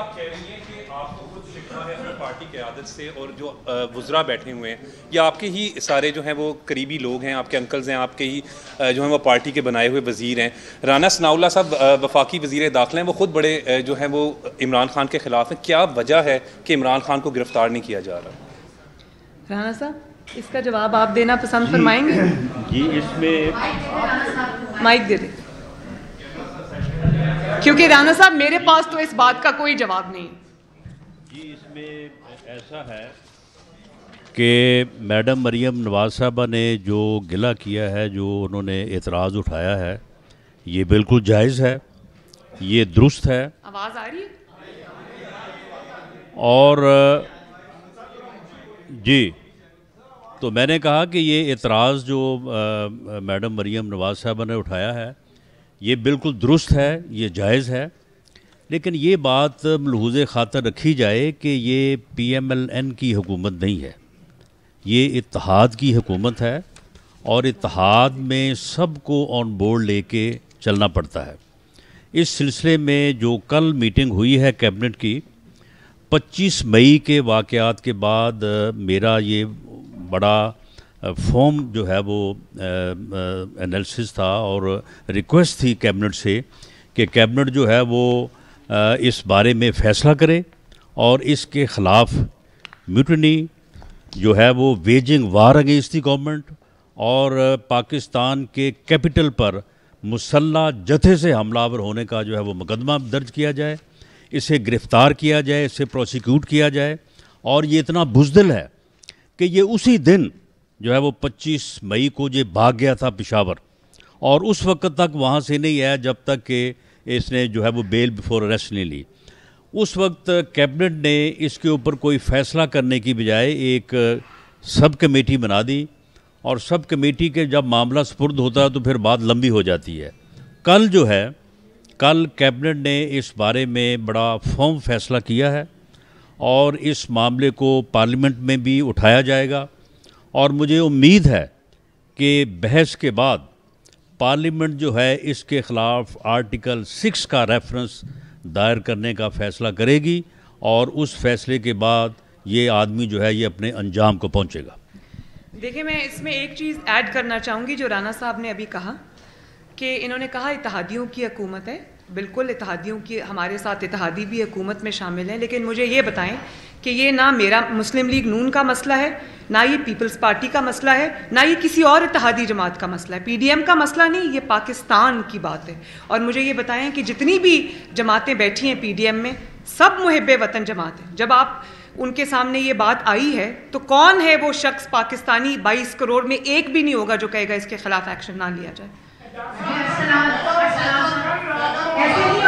आप कह रही हैं कि आपको कुछ सीखना है अपनी पार्टी की आदत से और जो वज्रा बैठे हुए हैं या आपके ही सारे जो हैं वो करीबी लोग हैं आपके अंकल्स हैं आपके ही जो हैं वो पार्टी के बनाए हुए वजीर हैं राना सनाउल्ला साहब वफाकी वजीर दाखिल हैं वो खुद बड़े जो हैं वो इमरान खान के ख़िलाफ़ हैं क्या वजह है कि इमरान खान को गिरफ़्तार नहीं किया जा रहा राना साहब इसका जवाब आप देना पसंद फरमाएंगे जी इसमें माइक दे दें क्योंकि राणा साहब मेरे पास तो इस बात का कोई जवाब नहीं जी इसमें ऐसा है कि मैडम मरियम नवाज साहबा ने जो गिला किया है जो उन्होंने एतराज़ उठाया है ये बिल्कुल जायज़ है ये दुरुस्त है आवाज़ आ रही और जी तो मैंने कहा कि ये एतराज़ जो मैडम मरियम नवाज साहबा ने उठाया है ये बिल्कुल दुरुस्त है ये जायज़ है लेकिन ये बात मलहूज खातर रखी जाए कि ये पी एम एल एन की हुकूमत नहीं है ये इतिहाद की हुकूमत है और इतिहाद में सबको ऑन बोर्ड लेके चलना पड़ता है इस सिलसिले में जो कल मीटिंग हुई है कैबिनेट की 25 मई के वाक़ात के बाद मेरा ये बड़ा फॉर्म जो है वो एनालिसिस था और रिक्वेस्ट थी कैबिनेट से कि कैबिनेट जो है वो आ, इस बारे में फैसला करे और इसके ख़िलाफ़ म्यूटनी जो है वो waging war against the government और पाकिस्तान के कैपिटल पर मुसल्ला जथे से हमलावर होने का जो है वो मुकदमा दर्ज किया जाए इसे गिरफ़्तार किया जाए इसे प्रोसिक्यूट किया जाए और ये इतना बुजदिल है कि ये उसी दिन जो है वो 25 मई को जो भाग गया था पिशावर और उस वक्त तक वहाँ से नहीं आया जब तक कि इसने जो है वो बेल बिफोर अरेस्ट नहीं ली उस वक्त कैबिनेट ने इसके ऊपर कोई फैसला करने की बजाय एक सब कमेटी बना दी और सब कमेटी के जब मामला सुपुर्द होता है तो फिर बात लंबी हो जाती है कल जो है कल कैबिनेट ने इस बारे में बड़ा फॉर्म फैसला किया है और इस मामले को पार्लियामेंट में भी उठाया जाएगा और मुझे उम्मीद है कि बहस के बाद पार्लियामेंट जो है इसके ख़िलाफ़ आर्टिकल सिक्स का रेफरेंस दायर करने का फ़ैसला करेगी और उस फैसले के बाद ये आदमी जो है ये अपने अंजाम को पहुंचेगा देखिए मैं इसमें एक चीज़ ऐड करना चाहूँगी जो राना साहब ने अभी कहा कि इन्होंने कहा इतिहादियों की हकूमत है बिल्कुल इतिहादियों की हमारे साथ इतिहादी भी हकूमत में शामिल हैं लेकिन मुझे ये बताएं कि ये ना मेरा मुस्लिम लीग नून का मसला है ना ये पीपल्स पार्टी का मसला है ना ये किसी और इतिहादी जमात का मसला है पीडीएम का मसला नहीं ये पाकिस्तान की बात है और मुझे ये बताएं कि जितनी भी जमातें बैठी हैं पीडीएम में सब मुहब वतन जमात हैं जब आप उनके सामने ये बात आई है तो कौन है वो शख्स पाकिस्तानी बाईस करोड़ में एक भी नहीं होगा जो कहेगा इसके खिलाफ एक्शन ना लिया जाए